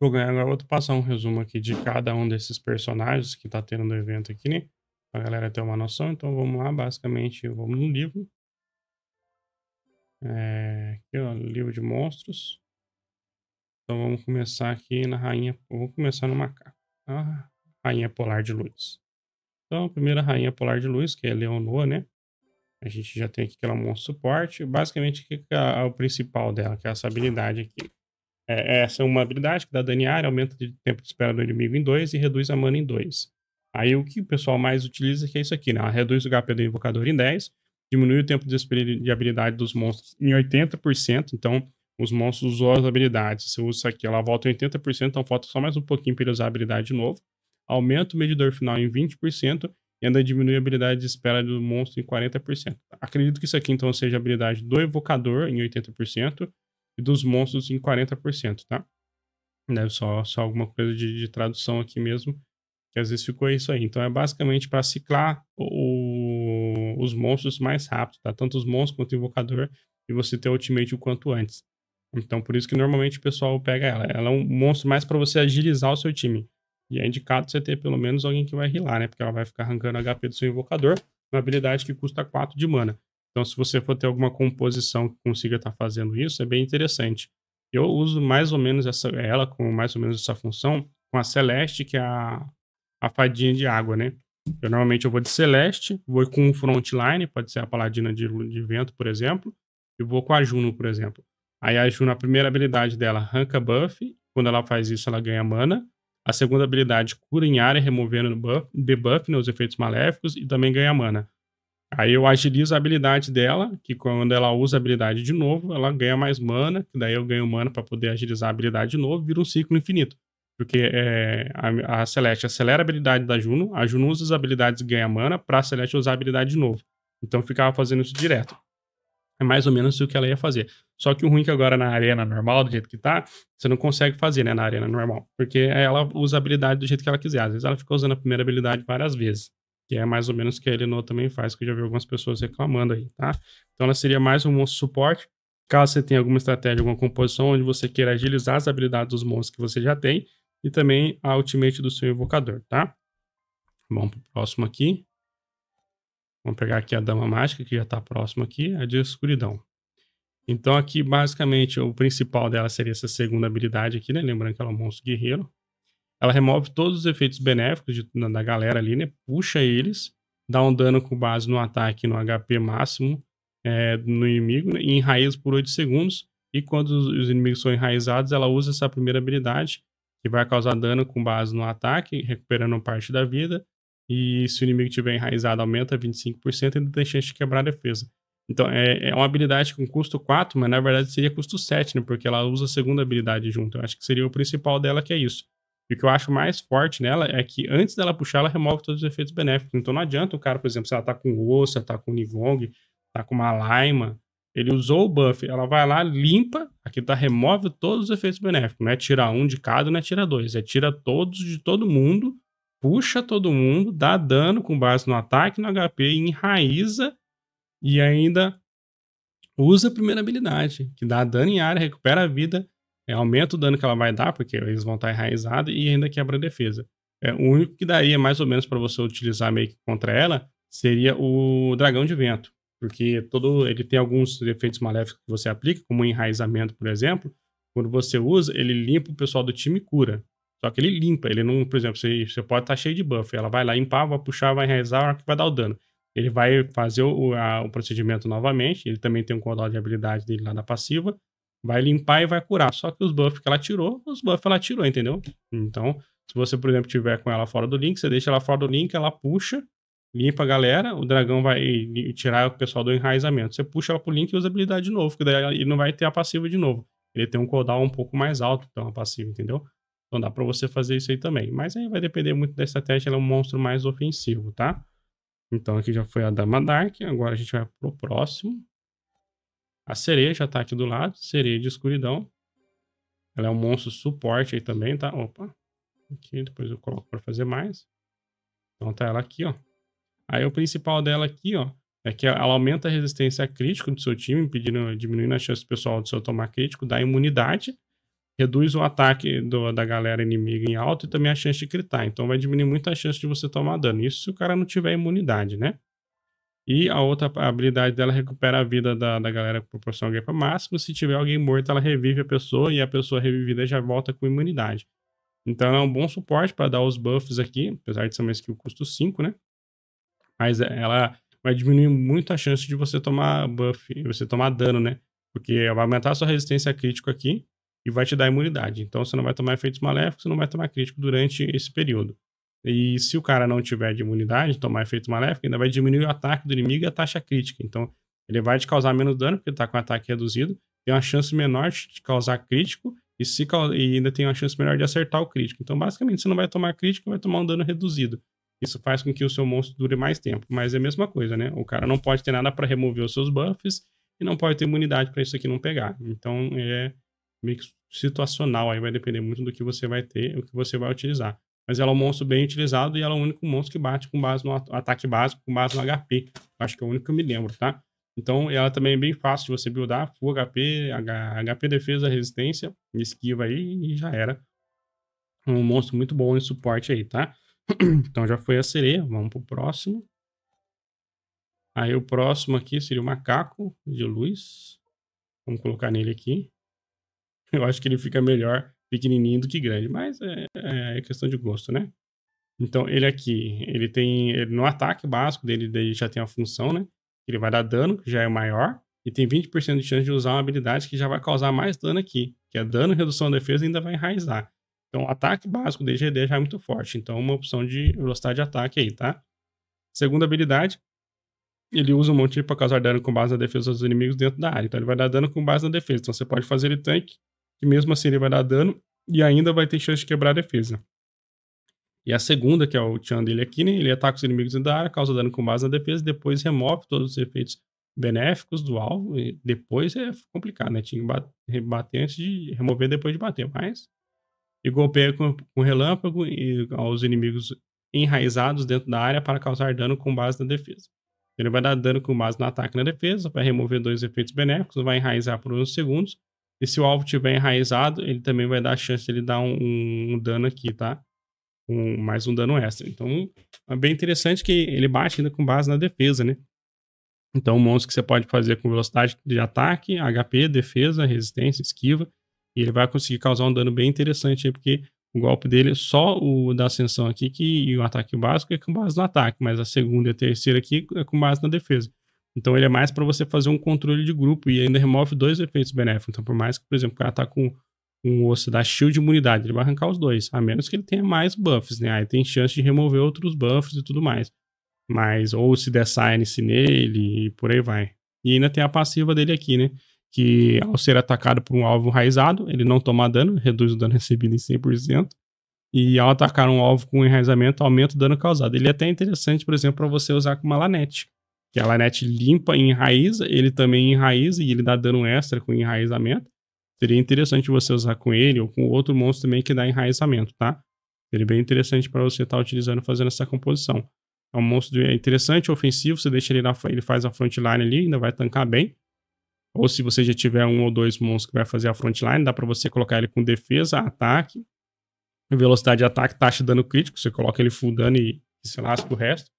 Vou ganhar. Agora vou passar um resumo aqui de cada um desses personagens que tá tendo no evento aqui, né? Pra galera ter uma noção. Então vamos lá, basicamente, vamos no livro. É, aqui, ó, livro de monstros. Então vamos começar aqui na rainha. Vou começar no macaco. A rainha polar de luz. Então, a primeira rainha polar de luz, que é Leonor, né? A gente já tem aqui aquela é monstro suporte. Basicamente, o que é o principal dela, que é essa habilidade aqui. É, essa é uma habilidade que dá dano em área, aumenta o tempo de espera do inimigo em 2 e reduz a mana em 2. Aí o que o pessoal mais utiliza é que é isso aqui, né? Ela reduz o HP do invocador em 10, diminui o tempo de habilidade dos monstros em 80%, então os monstros usam as habilidades. Se usa isso aqui, ela volta em 80%, então falta só mais um pouquinho para ele usar a habilidade de novo. Aumenta o medidor final em 20% e ainda diminui a habilidade de espera do monstro em 40%. Acredito que isso aqui então seja a habilidade do evocador em 80%, e dos monstros em 40%, tá? Deve né, só, só alguma coisa de, de tradução aqui mesmo, que às vezes ficou isso aí. Então é basicamente para ciclar o, os monstros mais rápido, tá? Tanto os monstros quanto o invocador, e você ter o ultimate o quanto antes. Então por isso que normalmente o pessoal pega ela. Ela é um monstro mais para você agilizar o seu time. E é indicado você ter pelo menos alguém que vai rilar, né? Porque ela vai ficar arrancando HP do seu invocador, uma habilidade que custa 4 de mana. Então, se você for ter alguma composição que consiga estar tá fazendo isso, é bem interessante. Eu uso mais ou menos essa, ela com mais ou menos essa função com a Celeste, que é a, a fadinha de água, né? Eu normalmente eu vou de Celeste, vou com um Frontline, pode ser a Paladina de, de Vento, por exemplo, e vou com a Juno, por exemplo. Aí a Juno, a primeira habilidade dela, arranca buff, quando ela faz isso ela ganha mana. A segunda habilidade, cura em área, removendo buff, debuff, né, os efeitos maléficos, e também ganha mana. Aí eu agilizo a habilidade dela, que quando ela usa a habilidade de novo, ela ganha mais mana, que daí eu ganho mana para poder agilizar a habilidade de novo, vira um ciclo infinito. Porque é, a, a, Celeste acelera a habilidade da Juno, a Juno usa as habilidades e ganha mana pra Celeste usar a habilidade de novo. Então ficava fazendo isso direto. É mais ou menos o que ela ia fazer. Só que o ruim é que agora na arena normal, do jeito que tá, você não consegue fazer, né, na arena normal. Porque ela usa a habilidade do jeito que ela quiser. Às vezes ela fica usando a primeira habilidade várias vezes que é mais ou menos o que a Elenor também faz, que eu já vi algumas pessoas reclamando aí, tá? Então ela seria mais um monstro suporte, caso você tenha alguma estratégia, alguma composição onde você queira agilizar as habilidades dos monstros que você já tem, e também a ultimate do seu invocador, tá? Vamos pro próximo aqui. Vamos pegar aqui a Dama Mágica, que já está próximo aqui, a de Escuridão. Então aqui, basicamente, o principal dela seria essa segunda habilidade aqui, né? Lembrando que ela é um monstro guerreiro ela remove todos os efeitos benéficos de, na, da galera ali, né? Puxa eles, dá um dano com base no ataque no HP máximo é, no inimigo né? e enraiza por 8 segundos. E quando os, os inimigos são enraizados, ela usa essa primeira habilidade, que vai causar dano com base no ataque, recuperando parte da vida. E se o inimigo tiver enraizado, aumenta 25% e ainda tem chance de quebrar a defesa. Então, é, é uma habilidade com custo 4, mas na verdade seria custo 7, né? Porque ela usa a segunda habilidade junto. Eu acho que seria o principal dela, que é isso. E o que eu acho mais forte nela é que antes dela puxar, ela remove todos os efeitos benéficos. Então não adianta o cara, por exemplo, se ela tá com ossa, tá com nivong, tá com uma laima, ele usou o buff, ela vai lá, limpa, aqui tá, remove todos os efeitos benéficos. Não é tira um de cada, não é tira dois, é tira todos de todo mundo, puxa todo mundo, dá dano com base no ataque, no HP, enraiza e ainda usa a primeira habilidade, que dá dano em área, recupera a vida é, aumenta o dano que ela vai dar, porque eles vão estar tá enraizados, e ainda quebra a defesa. É, o único que daria mais ou menos para você utilizar meio que contra ela seria o Dragão de Vento. Porque todo ele tem alguns efeitos maléficos que você aplica, como o enraizamento, por exemplo. Quando você usa, ele limpa o pessoal do time e cura. Só que ele limpa, ele não, por exemplo, você, você pode estar tá cheio de buff. Ela vai lá limpar, vai puxar, vai enraizar, que vai dar o dano. Ele vai fazer o, a, o procedimento novamente. Ele também tem um cooldown de habilidade dele lá na passiva vai limpar e vai curar. Só que os buffs que ela tirou, os buffs ela tirou, entendeu? Então, se você, por exemplo, tiver com ela fora do link, você deixa ela fora do link, ela puxa, limpa a galera, o dragão vai tirar o pessoal do enraizamento. Você puxa ela pro link e usa a habilidade de novo, que daí ele não vai ter a passiva de novo. Ele tem um cooldown um pouco mais alto, então a passiva, entendeu? Então dá para você fazer isso aí também. Mas aí vai depender muito da estratégia, ela é um monstro mais ofensivo, tá? Então aqui já foi a Dama Dark, agora a gente vai pro próximo. A cereja tá aqui do lado, sereia de escuridão. Ela é um monstro suporte aí também, tá? Opa. Aqui, depois eu coloco para fazer mais. Então tá ela aqui, ó. Aí o principal dela aqui, ó, é que ela aumenta a resistência crítica do seu time, impedindo, diminuindo a chance pessoal do seu tomar crítico, dá imunidade, reduz o ataque do, da galera inimiga em alto e também a chance de critar. Então vai diminuir muito a chance de você tomar dano. Isso se o cara não tiver imunidade, né? E a outra habilidade dela é recupera a vida da, da galera com proporção HP máximo. Se tiver alguém morto, ela revive a pessoa e a pessoa revivida já volta com imunidade. Então é um bom suporte para dar os buffs aqui, apesar de ser uma skill custo 5, né? Mas é, ela vai diminuir muito a chance de você tomar buff, você tomar dano, né? Porque vai aumentar a sua resistência crítico aqui e vai te dar imunidade. Então você não vai tomar efeitos maléficos, você não vai tomar crítico durante esse período. E se o cara não tiver de imunidade, tomar efeito maléfico, ainda vai diminuir o ataque do inimigo e a taxa crítica. Então, ele vai te causar menos dano, porque ele tá com ataque reduzido, tem uma chance menor de causar crítico e, se, e ainda tem uma chance menor de acertar o crítico. Então, basicamente, você não vai tomar crítico, vai tomar um dano reduzido. Isso faz com que o seu monstro dure mais tempo, mas é a mesma coisa, né? O cara não pode ter nada para remover os seus buffs e não pode ter imunidade para isso aqui não pegar. Então, é meio que situacional aí vai depender muito do que você vai ter, o que você vai utilizar mas ela é um monstro bem utilizado e ela é o único monstro que bate com base no ataque básico, com base no HP. Acho que é o único que eu me lembro, tá? Então, ela também é bem fácil de você buildar, full HP, H, HP defesa, resistência, esquiva aí e já era. Um monstro muito bom em suporte aí, tá? então já foi a sereia, vamos pro próximo. Aí o próximo aqui seria o macaco de luz. Vamos colocar nele aqui. Eu acho que ele fica melhor pequenininho do que grande, mas é, é, é questão de gosto, né? Então, ele aqui, ele tem, ele, no ataque básico dele, ele já tem a função, né? Ele vai dar dano, que já é maior, e tem 20% de chance de usar uma habilidade que já vai causar mais dano aqui, que é dano, redução da defesa e ainda vai enraizar. Então, o ataque básico dele já é muito forte, então uma opção de velocidade de ataque aí, tá? Segunda habilidade, ele usa um monte para causar dano com base na defesa dos inimigos dentro da área, então ele vai dar dano com base na defesa, então você pode fazer ele tanque que mesmo assim ele vai dar dano e ainda vai ter chance de quebrar a defesa. E a segunda, que é o Chan dele aqui, né? ele ataca os inimigos da área, causa dano com base na defesa, depois remove todos os efeitos benéficos do alvo. depois é complicado, né? Tinha que bater antes de remover, depois de bater. Mas. E golpeia com, com relâmpago e aos inimigos enraizados dentro da área para causar dano com base na defesa. Ele vai dar dano com base no ataque e na defesa, vai remover dois efeitos benéficos, vai enraizar por uns segundos e se o alvo tiver enraizado, ele também vai dar a chance de ele dar um, um dano aqui, tá? Um, mais um dano extra. Então, é bem interessante que ele bate ainda com base na defesa, né? Então, um monstro que você pode fazer com velocidade de ataque, HP, defesa, resistência, esquiva. E ele vai conseguir causar um dano bem interessante aí, porque o golpe dele, só o da ascensão aqui que, e o ataque básico é com base no ataque, mas a segunda e a terceira aqui é com base na defesa. Então ele é mais para você fazer um controle de grupo e ainda remove dois efeitos benéficos. Então, por mais que, por exemplo, o cara tá com um osso da shield de imunidade, ele vai arrancar os dois, a menos que ele tenha mais buffs, né? Aí tem chance de remover outros buffs e tudo mais. Mas, ou se der silence nele e por aí vai. E ainda tem a passiva dele aqui, né? Que ao ser atacado por um alvo enraizado, ele não toma dano, reduz o dano recebido em 100%. E ao atacar um alvo com enraizamento, aumenta o dano causado. Ele é até interessante, por exemplo, para você usar com uma lanete que a Lanet limpa e enraiza, ele também enraiza e ele dá dano extra com enraizamento. Seria interessante você usar com ele ou com outro monstro também que dá enraizamento, tá? Seria bem interessante para você estar tá utilizando fazendo essa composição. É um monstro é interessante, é ofensivo, você deixa ele na ele faz a frontline ali, ainda vai tancar bem. Ou se você já tiver um ou dois monstros que vai fazer a frontline, dá para você colocar ele com defesa, ataque, velocidade de ataque, taxa de dano crítico, você coloca ele full dano e, e se lasca o resto.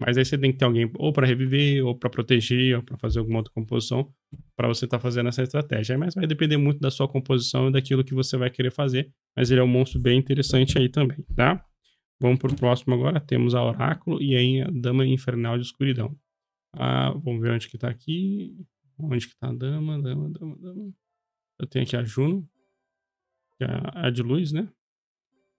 Mas aí você tem que ter alguém ou para reviver, ou para proteger, ou para fazer alguma outra composição para você estar tá fazendo essa estratégia. Mas vai depender muito da sua composição e daquilo que você vai querer fazer. Mas ele é um monstro bem interessante aí também, tá? Vamos pro próximo agora. Temos a Oráculo e aí a Dama Infernal de Escuridão. Ah, vamos ver onde que tá aqui. Onde que tá a Dama, Dama, Dama, Dama. Eu tenho aqui a Juno. Que é a de luz, né?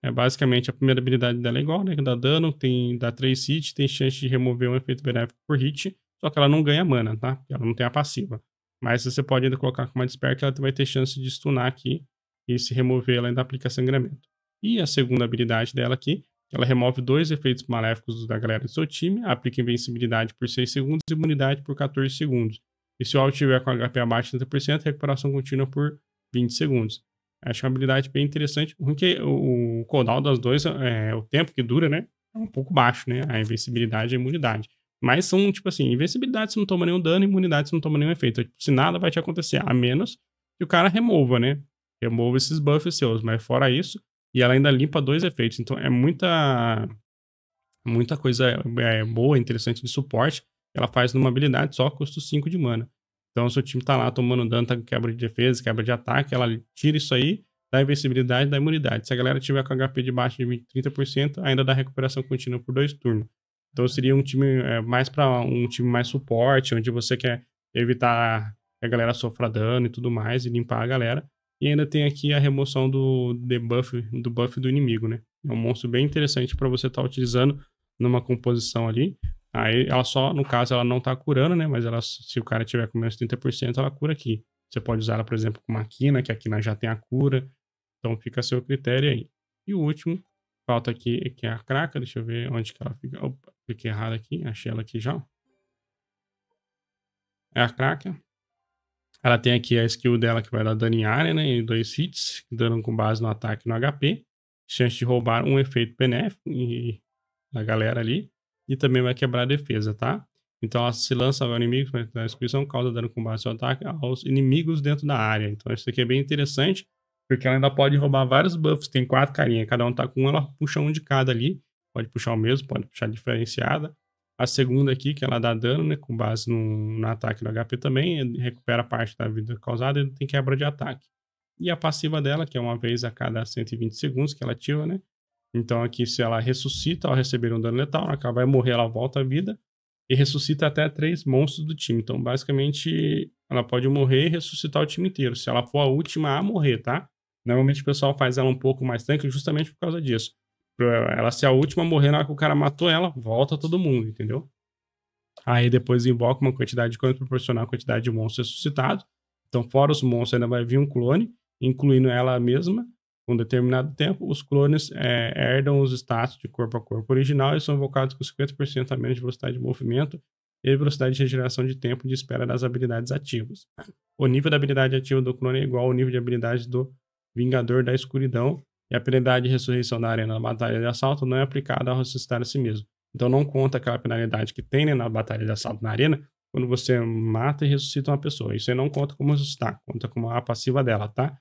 É, basicamente, a primeira habilidade dela é igual, né? Que dá dano, tem, dá 3 hits, tem chance de remover um efeito benéfico por hit. Só que ela não ganha mana, tá? Porque ela não tem a passiva. Mas você pode ainda colocar com uma despair que ela vai ter chance de stunar aqui. E se remover, ela ainda aplica sangramento. E a segunda habilidade dela aqui, ela remove dois efeitos maléficos da galera do seu time, aplica invencibilidade por 6 segundos e imunidade por 14 segundos. E se o alvo tiver com HP abaixo de 30%, recuperação contínua por 20 segundos. Acho uma habilidade bem interessante. O, é o cooldown das duas, é, o tempo que dura, né? É um pouco baixo, né? A invencibilidade e a imunidade. Mas são, tipo assim, invencibilidade você não toma nenhum dano, imunidade você não toma nenhum efeito. Tipo, se nada vai te acontecer, a menos que o cara remova, né? Remova esses buffs seus. Mas fora isso, e ela ainda limpa dois efeitos. Então é muita. Muita coisa é, é boa, interessante de suporte. Ela faz numa habilidade só, custa 5 de mana. Então, se o time tá lá tomando dano, tá com quebra de defesa, quebra de ataque, ela tira isso aí da invencibilidade da imunidade. Se a galera tiver com HP baixo de 20, 30%, ainda dá recuperação contínua por dois turnos. Então seria um time é, mais para um time mais suporte, onde você quer evitar que a galera sofra dano e tudo mais, e limpar a galera. E ainda tem aqui a remoção do debuff do, buff do inimigo, né? É um monstro bem interessante para você estar tá utilizando numa composição ali. Aí ela só, no caso, ela não tá curando, né? Mas ela, se o cara tiver com menos 30%, ela cura aqui. Você pode usar ela, por exemplo, com uma quina, que a quina já tem a cura. Então fica a seu critério aí. E o último, falta aqui, que é a craca. Deixa eu ver onde que ela fica. Opa, cliquei errado aqui, achei ela aqui já. É a craca. Ela tem aqui a skill dela que vai dar dano em área, né? E dois hits, dano com base no ataque e no HP. Chance de roubar um efeito benéfico e, na galera ali. E também vai quebrar a defesa, tá? Então ela se lança ao inimigo, mas a descrição causa dano com base no ataque aos inimigos dentro da área. Então isso aqui é bem interessante. Porque ela ainda pode roubar vários buffs. Tem quatro carinhas, cada um tá com um, ela puxa um de cada ali. Pode puxar o mesmo, pode puxar diferenciada. A segunda aqui, que ela dá dano, né? Com base no, no ataque do HP também, recupera parte da vida causada e tem quebra de ataque. E a passiva dela, que é uma vez a cada 120 segundos que ela ativa, né? Então aqui, se ela ressuscita ao receber um dano letal, ela vai morrer, ela volta à vida e ressuscita até três monstros do time. Então, basicamente, ela pode morrer e ressuscitar o time inteiro. Se ela for a última a morrer, tá? Normalmente o pessoal faz ela um pouco mais tanque justamente por causa disso. Pra ela ser a última a morrer na hora que o cara matou ela, volta todo mundo, entendeu? Aí depois invoca uma quantidade de coisas proporcional à quantidade de monstros ressuscitados. Então, fora os monstros, ainda vai vir um clone, incluindo ela mesma. Com um determinado tempo, os clones é, herdam os status de corpo a corpo original e são invocados com 50% a menos de velocidade de movimento e velocidade de regeneração de tempo de espera das habilidades ativas. O nível da habilidade ativa do clone é igual ao nível de habilidade do Vingador da Escuridão, e a penalidade de arena na batalha de assalto não é aplicada ao ressuscitar a si mesmo. Então não conta aquela penalidade que tem né, na batalha de assalto na arena, quando você mata e ressuscita uma pessoa. Isso aí não conta como ressuscitar, conta como a passiva dela, tá?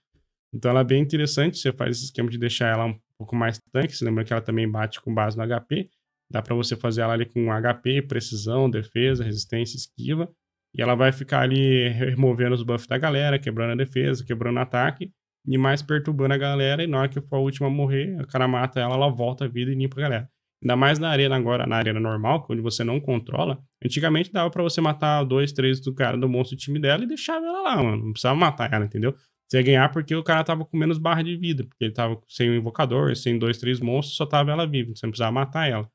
Então ela é bem interessante, você faz esse esquema de deixar ela um pouco mais tanque, você lembra que ela também bate com base no HP, dá para você fazer ela ali com HP, precisão, defesa, resistência, esquiva, e ela vai ficar ali removendo os buffs da galera, quebrando a defesa, quebrando o ataque, e mais perturbando a galera. E na hora que for a última a morrer, o cara mata ela, ela volta a vida e limpa a galera. Ainda mais na arena agora, na arena normal, onde você não controla. Antigamente dava para você matar dois, três do cara do monstro do time dela e deixava ela lá, mano. Não precisava matar ela, entendeu? Você ia ganhar porque o cara tava com menos barra de vida, porque ele tava sem o invocador, sem dois, três monstros, só tava ela viva. Você não precisava matar ela.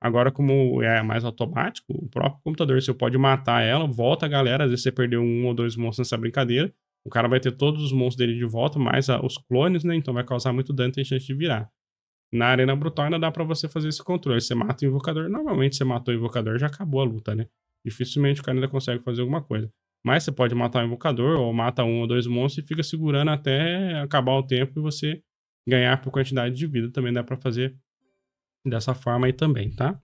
Agora, como é mais automático, o próprio computador, você pode matar ela, volta a galera, às vezes você perdeu um ou dois monstros nessa brincadeira, o cara vai ter todos os monstros dele de volta, mais os clones, né? Então vai causar muito dano e tem chance de virar. Na Arena Brutal ainda dá para você fazer esse controle. Você mata o invocador. Normalmente você matou o invocador, já acabou a luta, né? Dificilmente o cara ainda consegue fazer alguma coisa. Mas você pode matar o invocador, ou mata um ou dois monstros e fica segurando até acabar o tempo e você ganhar por quantidade de vida. Também dá para fazer dessa forma aí também, tá?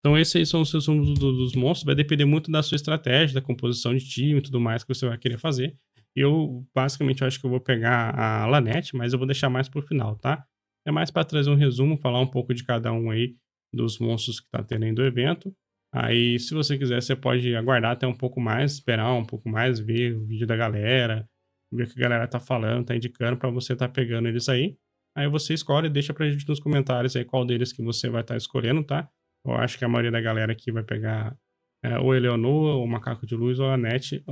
Então esses aí são os seus do, dos monstros. Vai depender muito da sua estratégia, da composição de time e tudo mais que você vai querer fazer. Eu, basicamente, eu acho que eu vou pegar a Lanete, mas eu vou deixar mais pro final, tá? É mais para trazer um resumo, falar um pouco de cada um aí dos monstros que está tendo aí do evento. Aí, se você quiser, você pode aguardar até um pouco mais, esperar um pouco mais, ver o vídeo da galera, ver o que a galera tá falando, tá indicando, para você tá pegando eles aí. Aí você escolhe, e deixa pra gente nos comentários aí qual deles que você vai estar tá escolhendo, tá? Eu acho que a maioria da galera aqui vai pegar é, ou Eleonora, é ou Macaco de Luz, ou a Net.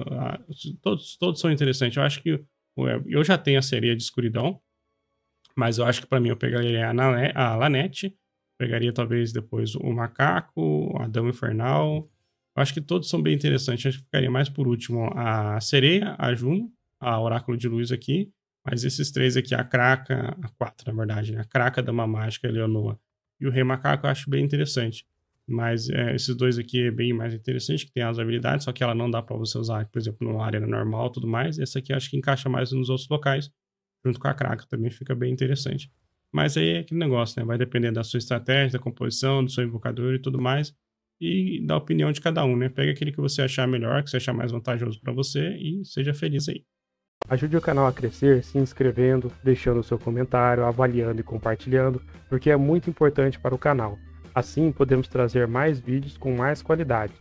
todos, todos são interessantes. Eu acho que é, eu já tenho a sereia de escuridão, mas eu acho que para mim eu pegaria a, a Lanete, pegaria talvez depois o Macaco, a Dama Infernal. Eu acho que todos são bem interessantes. Eu acho que ficaria mais por último a Sereia, a Juno, a Oráculo de Luz aqui. Mas esses três aqui, a Craca, a quatro na verdade, né? a Craca, a Dama Mágica, a e o Rei Macaco, eu acho bem interessante. Mas é, esses dois aqui é bem mais interessante, que tem as habilidades, só que ela não dá para você usar, por exemplo, numa arena normal e tudo mais. Essa aqui acho que encaixa mais nos outros locais, junto com a craca também fica bem interessante. Mas aí é aquele negócio, né? Vai depender da sua estratégia, da composição, do seu invocador e tudo mais, e da opinião de cada um, né? Pega aquele que você achar melhor, que você achar mais vantajoso para você e seja feliz aí. Ajude o canal a crescer se inscrevendo, deixando o seu comentário, avaliando e compartilhando, porque é muito importante para o canal. Assim, podemos trazer mais vídeos com mais qualidade.